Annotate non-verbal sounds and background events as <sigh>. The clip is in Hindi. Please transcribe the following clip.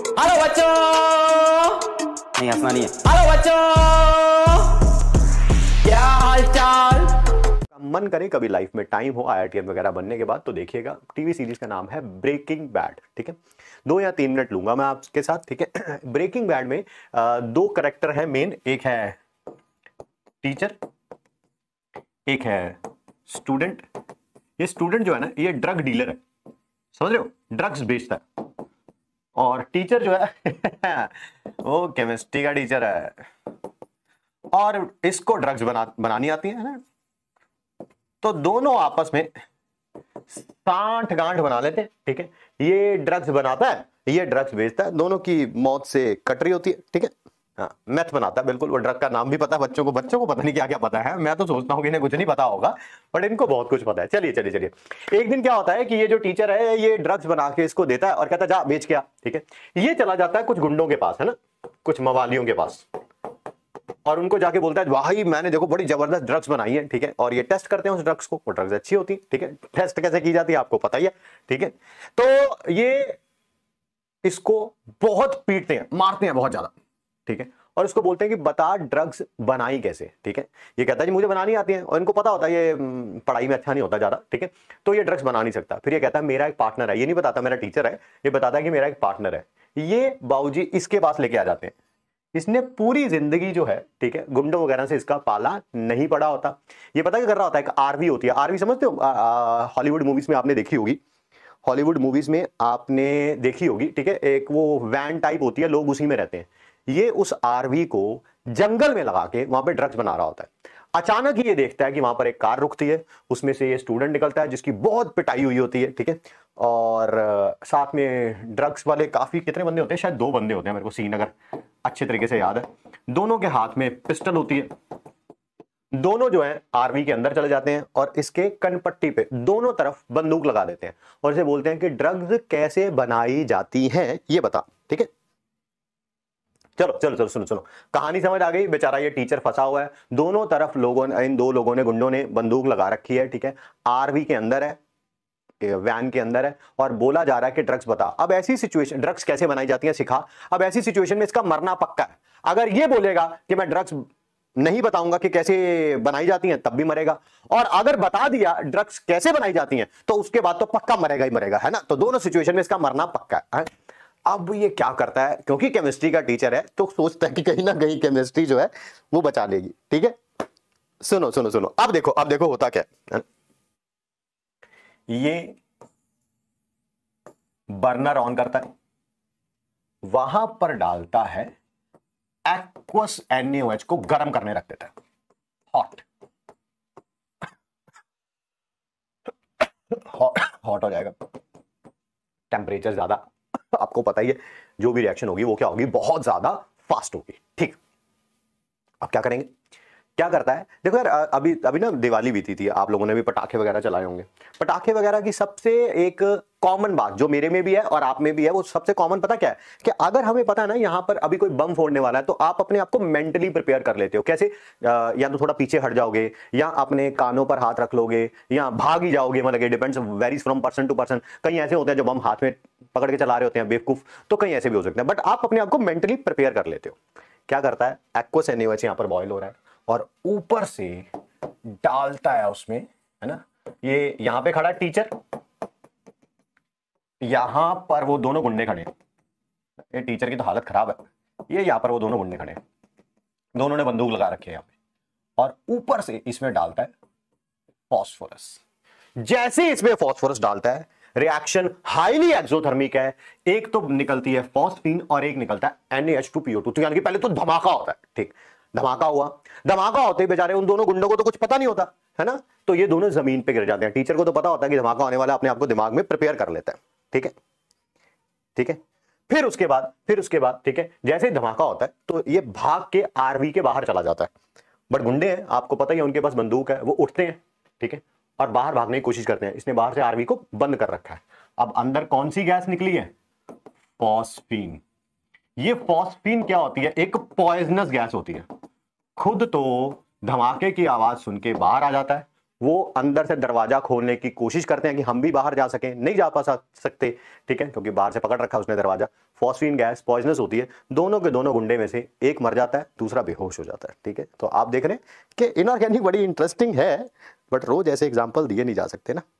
हेलो बच्चों नहीं हंसना नहीं है हेलो बच्चों क्या हाल चाल मन करे कभी लाइफ में टाइम हो आई वगैरह बनने के बाद तो देखिएगा टीवी सीरीज का नाम है ब्रेकिंग बैड ठीक है दो या तीन मिनट लूंगा मैं आपके साथ ठीक है ब्रेकिंग <clears throat> बैड में दो करेक्टर है मेन एक है टीचर एक है स्टूडेंट ये स्टूडेंट जो है ना ये ड्रग डीलर है समझ रहे हो ड्रग्स बेचता है और टीचर जो है <laughs> वो केमिस्ट्री का टीचर है और इसको ड्रग्स बना बनानी आती है ना तो दोनों आपस में साठ गांठ बना लेते हैं ठीक है ये ड्रग्स बनाता है ये ड्रग्स बेचता है दोनों की मौत से कटरी होती है ठीक है हाँ, मैथ तो बनाता है बिल्कुल वो ड्रग का नाम भी पता है बच्चों को बच्चों को पता नहीं क्या क्या पता है मैं तो सोचता हूँ कि इन्हें कुछ नहीं पता होगा बट इनको बहुत कुछ पता है चलिए चलिए चलिए एक दिन क्या होता है कि ये जो टीचर है ये ड्रग्स बना के इसको देता है और कहता है जा बेच क्या ठीक है ये चला जाता है कुछ गुंडों के पास है ना कुछ मवालियों के पास और उनको जाके बोलता है भाई मैंने देखो बड़ी जबरदस्त ड्रग्स बनाई है ठीक है और ये टेस्ट करते हैं उस ड्रग्स को वो ड्रग्स अच्छी होती है ठीक है टेस्ट कैसे की जाती है आपको पता ही है ठीक है तो ये इसको बहुत पीटते हैं मारते हैं बहुत ज्यादा ठीक है और इसको बोलते हैं कि बता ड्रग्स बनाई कैसे ठीक है ये कहता है जी मुझे बनानी आती है और इनको पता होता है ये पढ़ाई में अच्छा नहीं होता ज़्यादा ठीक है तो ये ड्रग्स बना नहीं सकता फिर ये कहता है मेरा एक पार्टनर है ये नहीं बताता मेरा टीचर है ये बताता है कि मेरा एक पार्टनर है ये बाबूजी इसके पास लेके आ जाते हैं इसने पूरी जिंदगी जो है ठीक है गुंडों वगैरह से इसका पाला नहीं पड़ा होता ये पता क्या कर रहा होता है एक आरवी होती है आरवी समझते हो हॉलीवुड मूवीज में आपने देखी होगी हॉलीवुड मूवीज में आपने देखी होगी ठीक है एक वो वैन टाइप होती है लोग उसी में रहते हैं ये उस आरवी को जंगल में लगा के वहां पे ड्रग्स बना रहा होता है अचानक ही ये देखता है कि वहां पर एक कार रुकती है उसमें से ये स्टूडेंट निकलता है जिसकी बहुत पिटाई हुई होती है ठीक है और साथ में ड्रग्स वाले काफी कितने बंदे होते हैं शायद दो बंदे होते हैं मेरे को सीन अगर अच्छे तरीके से याद है दोनों के हाथ में पिस्टल होती है दोनों जो है आर्मी के अंदर चले जाते हैं और इसके कनपट्टी पे दोनों तरफ बंदूक लगा देते हैं और इसे बोलते हैं कि ड्रग्स कैसे बनाई जाती हैं ये बता ठीक है चलो चलो चलो सुनो सुनो कहानी समझ आ गई बेचारा ये टीचर फंसा हुआ है दोनों तरफ लोगों ने इन दो लोगों ने गुंडों ने बंदूक लगा रखी है ठीक है आरवी के अंदर है वैन के अंदर है और बोला जा रहा है कि ड्रग्स बता अब ऐसी सिचुएशन ड्रग्स कैसे बनाई जाती है सिखा अब ऐसी सिचुएशन में इसका मरना पक्का है अगर ये बोलेगा कि मैं ड्रग्स नहीं बताऊंगा कि कैसे बनाई जाती हैं तब भी मरेगा और अगर बता दिया ड्रग्स कैसे बनाई जाती हैं तो उसके बाद तो पक्का मरेगा ही मरेगा है ना तो दोनों सिचुएशन में इसका मरना पक्का है है? अब ये क्या करता है क्योंकि केमिस्ट्री का टीचर है तो सोचता है कि कहीं ना कहीं केमिस्ट्री जो है वो बचा लेगी ठीक है सुनो सुनो सुनो अब देखो अब देखो होता क्या ये बर्नर ऑन करता है वहां पर डालता है एक्वस एनएच को गर्म करने रख देता है हॉट हॉट हॉट हो जाएगा टेम्परेचर ज्यादा आपको पता ही है जो भी रिएक्शन होगी वो क्या होगी बहुत ज्यादा फास्ट होगी ठीक अब क्या करेंगे क्या करता है देखो यार अभी अभी ना दिवाली बीती थी आप लोगों ने भी पटाखे वगैरह चलाए होंगे पटाखे वगैरह की सबसे एक कॉमन बात जो मेरे में भी है और आप में भी है वो सबसे कॉमन पता क्या है कि अगर हमें पता है ना यहाँ पर अभी कोई बम फोड़ने वाला है तो आप अपने आप को मेंटली प्रिपेयर कर लेते हो कैसे या तो थोड़ा पीछे हट जाओगे या अपने कानों पर हाथ रख लोगे या भाग ही जाओगे मतलब depends varies from person to person कहीं ऐसे होते हैं जो बम हाथ में पकड़ के चला रहे होते हैं बेवकूफ तो कहीं ऐसे भी हो सकते हैं बट आप अपने आप को मेंटली प्रिपेयर कर लेते हो क्या करता है एक्वस एनिवस यहाँ पर बॉयल हो रहा है और ऊपर से डालता है उसमें है ना ये यहाँ पे खड़ा टीचर यहां पर वो दोनों गुंडे खड़े ये टीचर की तो हालत खराब है ये यहां पर वो दोनों गुंडे खड़े दोनों ने बंदूक लगा रखी है यहां पे और ऊपर से इसमें डालता है फॉस्फोरस जैसे इसमें फॉस्फोरस डालता है रिएक्शन हाईली एक्सोथर्मिक है एक तो निकलती है फॉस्फीन और एक निकलता है एनएच पीओ तो यानी कि पहले तो धमाका होता है ठीक धमाका हुआ धमाका होते बेचारे उन दोनों गुंडों को तो कुछ पता नहीं होता है ना तो ये दोनों जमीन पे गिर जाते हैं टीचर को तो पता होता है कि धमाका होने वाला अपने आपको दिमाग में प्रिपेयर कर लेता है ठीक है ठीक है फिर उसके बाद फिर उसके बाद ठीक है जैसे ही धमाका होता है तो ये भाग के आरवी के बाहर चला जाता है बट गुंडे हैं आपको पता ही है उनके पास बंदूक है वो उठते हैं ठीक है और बाहर भागने की कोशिश करते हैं इसने बाहर से आरवी को बंद कर रखा है अब अंदर कौन सी गैस निकली है फॉस्फीन ये फॉस्फीन क्या होती है एक पॉइजनस गैस होती है खुद तो धमाके की आवाज सुन के बाहर आ जाता है वो अंदर से दरवाजा खोलने की कोशिश करते हैं कि हम भी बाहर जा सकें नहीं जा पा सकते ठीक है क्योंकि बाहर से पकड़ रखा उसने दरवाजा फॉस्फिन गैस पॉइजनस होती है दोनों के दोनों गुंडे में से एक मर जाता है दूसरा बेहोश हो जाता है ठीक है तो आप देख रहे हैं कि इनऑर्गेनिक बड़ी इंटरेस्टिंग है बट रोज ऐसे एग्जाम्पल दिए नहीं जा सकते ना